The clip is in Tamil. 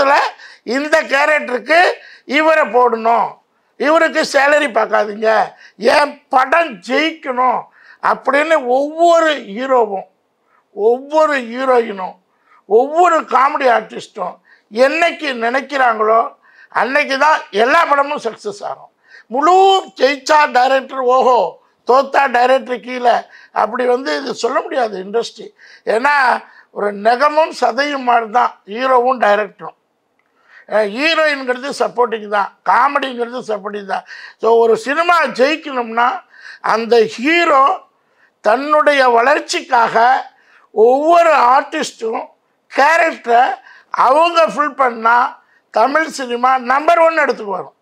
படத்தில் இந்த கேரக்டருக்கு இவரை போடணும் இவருக்கு சேலரி பார்க்காதீங்க என் படம் ஜெயிக்கணும் அப்படின்னு ஒவ்வொரு ஹீரோவும் ஒவ்வொரு ஹீரோயினும் ஒவ்வொரு காமெடி ஆர்டிஸ்ட்டும் என்னைக்கு நினைக்கிறாங்களோ அன்னைக்கு தான் எல்லா படமும் சக்ஸஸ் ஆகும் முழு ஜெயிச்சா டைரக்டர் ஓஹோ தோத்தா டைரக்டர் கீழே அப்படி வந்து இது சொல்ல முடியாது இண்டஸ்ட்ரி ஏன்னா ஒரு நெகமும் சதையும் மாதிரி தான் ஹீரோவும் டைரக்டரும் ஹீரோயின்கிறது சப்போர்ட்டிங் தான் காமெடிங்கிறது சப்போர்ட்டிங் தான் ஸோ ஒரு சினிமா ஜெயிக்கணும்னா அந்த ஹீரோ தன்னுடைய வளர்ச்சிக்காக ஒவ்வொரு ஆர்டிஸ்ட்டும் கேரக்டரை அவங்க ஃபில் பண்ணால் தமிழ் சினிமா நம்பர் ஒன் எடுத்துக்கு வரும்